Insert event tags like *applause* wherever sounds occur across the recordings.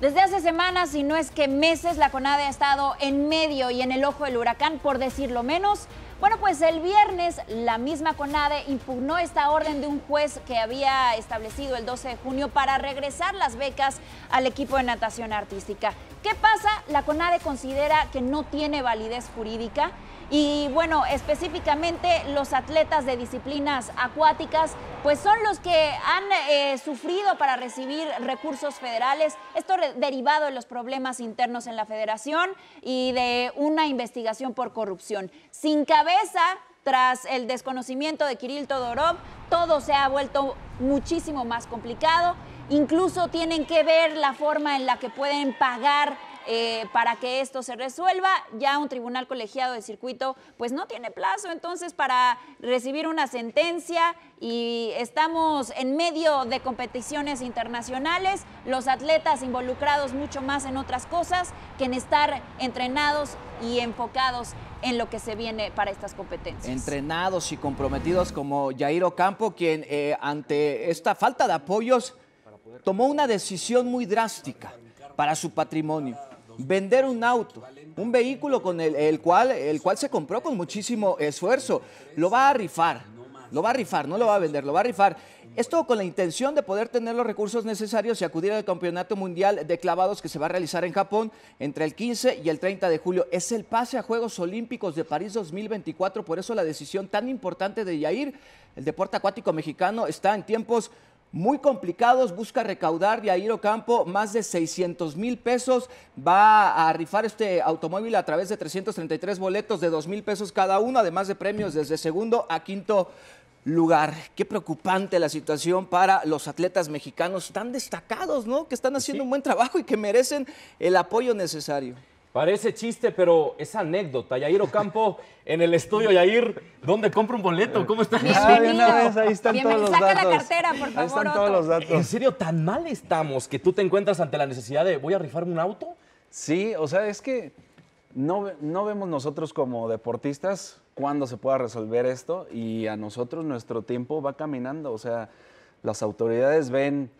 Desde hace semanas, si no es que meses, la CONADE ha estado en medio y en el ojo del huracán, por decirlo menos. Bueno, pues el viernes la misma CONADE impugnó esta orden de un juez que había establecido el 12 de junio para regresar las becas al equipo de natación artística. ¿Qué pasa? La CONADE considera que no tiene validez jurídica y bueno, específicamente los atletas de disciplinas acuáticas, pues son los que han eh, sufrido para recibir recursos federales, esto derivado de los problemas internos en la federación y de una investigación por corrupción. Sin cabeza, tras el desconocimiento de Kirill Todorov, todo se ha vuelto muchísimo más complicado Incluso tienen que ver la forma en la que pueden pagar eh, para que esto se resuelva. Ya un tribunal colegiado de circuito pues no tiene plazo entonces para recibir una sentencia y estamos en medio de competiciones internacionales, los atletas involucrados mucho más en otras cosas que en estar entrenados y enfocados en lo que se viene para estas competencias. Entrenados y comprometidos como Jairo Campo, quien eh, ante esta falta de apoyos tomó una decisión muy drástica para su patrimonio. Vender un auto, un vehículo con el, cual, el cual se compró con muchísimo esfuerzo, lo va a rifar, lo va a rifar, no lo va a vender, lo va a rifar. Esto con la intención de poder tener los recursos necesarios y acudir al Campeonato Mundial de Clavados que se va a realizar en Japón entre el 15 y el 30 de julio. Es el pase a Juegos Olímpicos de París 2024, por eso la decisión tan importante de Yair. El deporte acuático mexicano está en tiempos muy complicados, busca recaudar Yair Campo, más de 600 mil pesos, va a rifar este automóvil a través de 333 boletos de 2 mil pesos cada uno, además de premios desde segundo a quinto lugar. Qué preocupante la situación para los atletas mexicanos tan destacados, ¿no? Que están pues haciendo un buen trabajo y que merecen el apoyo necesario. Parece chiste, pero es anécdota. Yair Ocampo en el estudio. Yair, ¿dónde compro un boleto? ¿Cómo estás? Ah, Bienvenido. vez, ahí están todos los datos. la cartera, Ahí están todos los datos. ¿En serio tan mal estamos que tú te encuentras ante la necesidad de voy a rifarme un auto? Sí, o sea, es que no, no vemos nosotros como deportistas cuándo se pueda resolver esto y a nosotros nuestro tiempo va caminando. O sea, las autoridades ven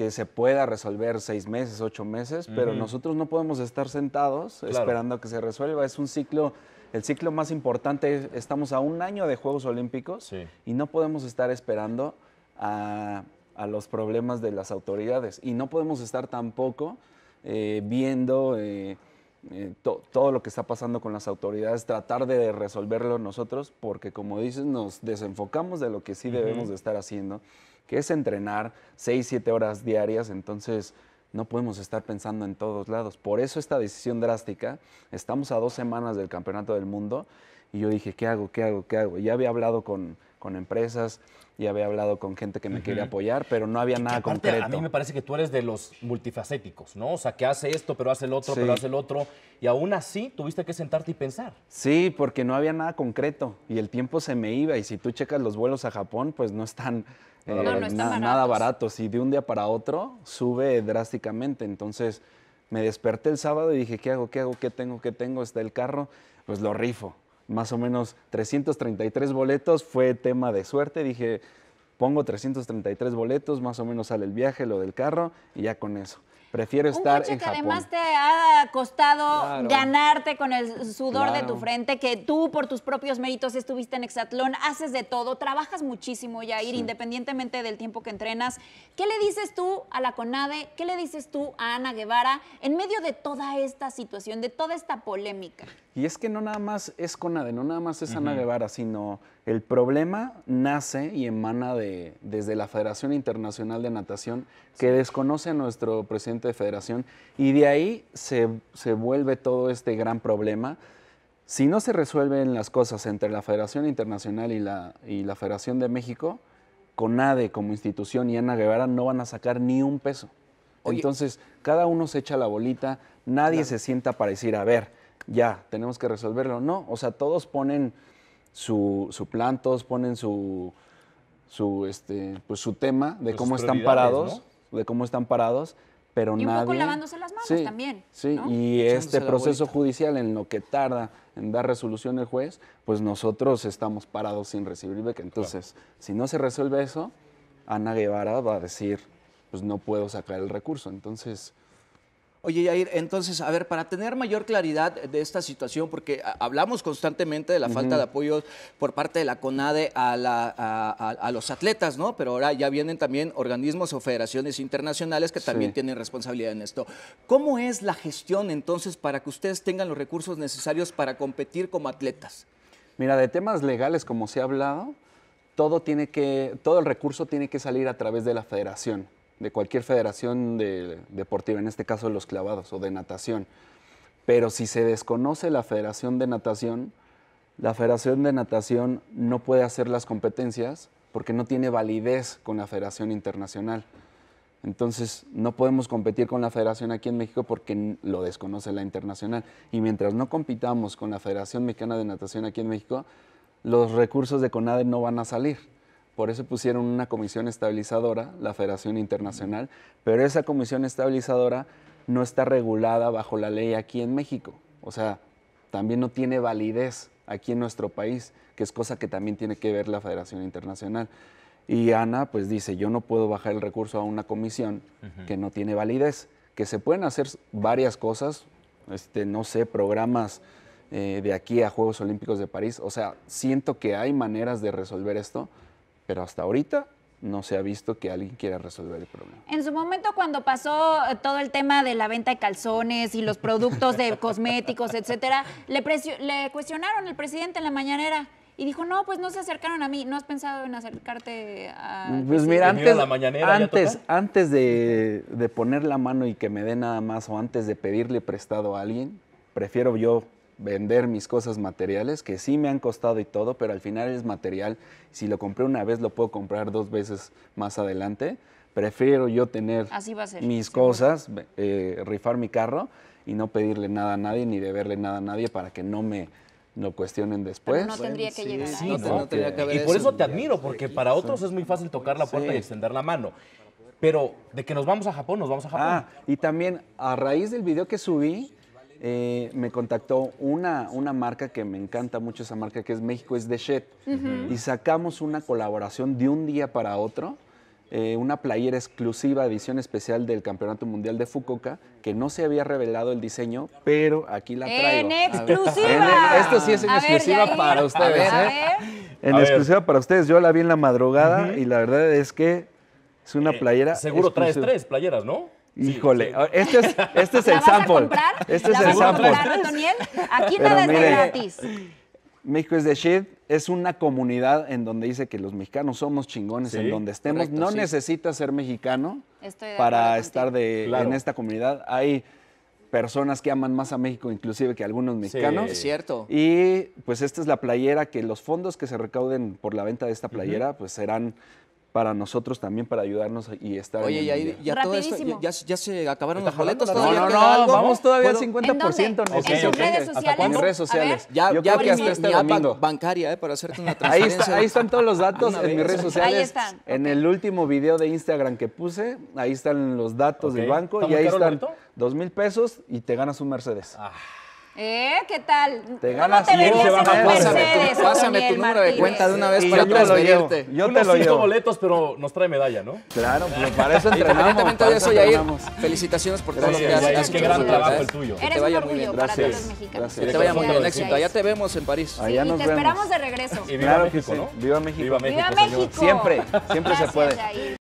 que se pueda resolver seis meses, ocho meses, pero nosotros no podemos estar sentados esperando a que se resuelva. Es un ciclo, el ciclo más importante, estamos a un año de Juegos Olímpicos y no podemos estar esperando a, los problemas de las autoridades y no podemos estar tampoco eh, viendo... Eh, eh, todo lo que está pasando con las autoridades, tratar de resolverlo nosotros, porque como dices, nos desenfocamos de lo que sí debemos de estar haciendo que es entrenar 6, 7 horas diarias, entonces no podemos estar pensando en todos lados. Por eso esta decisión drástica, estamos a dos semanas del Campeonato del Mundo y yo dije, ¿qué hago? ¿Qué hago? ¿Qué hago? ya había hablado con con empresas y había hablado con gente que me quería apoyar, pero no había nada concreto. A mí me parece que tú eres de los multifacéticos, ¿no? O sea, que hace esto, pero hace el otro, pero hace el otro. Y aún así tuviste que sentarte y pensar. Sí, porque no había nada concreto y el tiempo se me iba. Y si tú checas los vuelos a Japón, pues no están, eh, nada baratos. Y de un día para otro sube drásticamente. Entonces me desperté el sábado y dije, ¿qué hago? ¿Qué hago? ¿Qué tengo? ¿Qué tengo? Está el carro. Pues lo rifo más o menos 333 boletos, fue tema de suerte, dije, pongo 333 boletos, más o menos sale el viaje, lo del carro y ya con eso. Prefiero estar en que además te ha costado ganarte con el sudor de tu frente, que tú por tus propios méritos estuviste en Hexatlón, haces de todo, trabajas muchísimo, Yair, independientemente del tiempo que entrenas. ¿Qué le dices tú a la CONADE? ¿Qué le dices tú a Ana Guevara en medio de toda esta situación, de toda esta polémica? Y es que no nada más es CONADE, no nada más es Ana Guevara, sino el problema nace y emana de, desde la Federación Internacional de Natación, que desconoce a nuestro presidente de federación, y de ahí se, vuelve todo este gran problema. Si no se resuelven las cosas entre la Federación Internacional y la, la Federación de México, CONADE como institución y Ana Guevara no van a sacar ni un peso. Entonces, cada uno se echa la bolita, nadie se sienta para decir, a ver, ya, tenemos que resolverlo. No, o sea, todos ponen su, su plan, todos ponen su, este, pues, su tema de pues, cómo están parados, de cómo están parados, pero y un lavándose las manos también. Sí, y este proceso judicial en lo que tarda en dar resolución el juez, pues nosotros estamos parados sin recibir beca. Entonces, si no se resuelve eso, Ana Guevara va a decir, pues no puedo sacar el recurso. Entonces, Oye, Yair, entonces, a ver, para tener mayor claridad de esta situación, porque hablamos constantemente de la falta de apoyo por parte de la CONADE a, los atletas, ¿no? Pero ahora ya vienen también organismos o federaciones internacionales que también tienen responsabilidad en esto. ¿Cómo es la gestión entonces para que ustedes tengan los recursos necesarios para competir como atletas? Mira, de temas legales, como se ha hablado, todo, tiene que, todo el recurso tiene que salir a través de la federación de cualquier federación deportiva, en este caso de los clavados o de natación. Pero si se desconoce la federación de natación, la federación de natación no puede hacer las competencias porque no tiene validez con la federación internacional. Entonces, no podemos competir con la federación aquí en México porque lo desconoce la internacional. Y mientras no compitamos con la Federación Mexicana de Natación aquí en México, los recursos de CONADE no van a salir. Por eso pusieron una comisión estabilizadora, la Federación Internacional, pero esa comisión estabilizadora no está regulada bajo la ley aquí en México. O sea, también no tiene validez aquí en nuestro país, que es cosa que también tiene que ver la Federación Internacional. Y Ana pues dice, yo no puedo bajar el recurso a una comisión que no tiene validez, que se pueden hacer varias cosas, este, no sé, programas eh, de aquí a Juegos Olímpicos de París, o sea, siento que hay maneras de resolver esto, pero hasta ahorita no se ha visto que alguien quiera resolver el problema. En su momento, cuando pasó eh, todo el tema de la venta de calzones y los productos de *laughs* cosméticos, etcétera, le, cuestionaron al presidente en la mañanera. Y dijo, no, pues no se acercaron a mí. ¿No has pensado en acercarte a...? Pues mira, antes, antes, de poner la mano y que me dé nada más o antes de pedirle prestado a alguien, prefiero yo vender mis cosas materiales, que sí me han costado y todo, pero al final es material. Si lo compré una vez, lo puedo comprar dos veces más adelante. Prefiero yo tener mis cosas, eh, rifar mi carro y no pedirle nada a nadie ni deberle nada a nadie para que no me lo cuestionen después. no tendría que llegar a y por eso te admiro, porque para otros es muy fácil tocar la puerta y extender la mano. Pero de que nos vamos a Japón, nos vamos a Japón. Ah, y también a raíz del video que subí, eh, me contactó una, una marca que me encanta mucho, esa marca que es México es de Shed. Y sacamos una colaboración de un día para otro. Eh, una playera exclusiva, edición especial del Campeonato Mundial de Fukuoka, que no se había revelado el diseño, pero aquí la traigo. ¡En exclusiva! esto sí es en exclusiva para ustedes. ¿eh? en exclusiva para ustedes. Yo la vi en la madrugada y la verdad es que es una playera. seguro tres tres playeras, ¿no? Híjole, este es, este es el sample. Este es el sample. Aquí nada gratis. México es de shit es una comunidad en donde dice que los mexicanos somos chingones, en donde estemos. no necesitas ser mexicano para estar de, en esta comunidad. Hay personas que aman más a México inclusive que algunos mexicanos. es cierto. Y pues esta es la playera que los fondos que se recauden por la venta de esta playera pues serán para nosotros también, para ayudarnos y estar Oye, y ahí, ya, todo esto, ya, se acabaron los boletos. No, no, no, vamos todavía al 50%. ¿En, okay, ¿En redes sociales? En redes sociales. Ya, Yo ya creo que hasta este domingo. bancaria, eh, para hacerte una *laughs* transferencia. Ahí, están todos los datos en mis redes sociales. Ahí están. En el último video de Instagram que puse, ahí están los datos del banco y ahí están dos mil pesos y te ganas un Mercedes. Ah. ¿Eh? ¿Qué tal? Te ganas ¿Cómo te verías en un Pásame tu número de cuenta de una vez para transferirte. Yo te lo llevo. boletos, pero nos trae medalla, ¿no? Claro, pues para eso *laughs* entrenamos. Independientemente de eso, Yair, felicitaciones por todo lo que haces. Qué gran trabajo el tuyo. Que te vaya muy bien. Gracias. Que te vaya muy bien. Éxito. Allá te vemos en París. Allá nos vemos. esperamos de regreso. Y viva México, ¿no? Viva México. Viva México. Siempre, siempre se puede.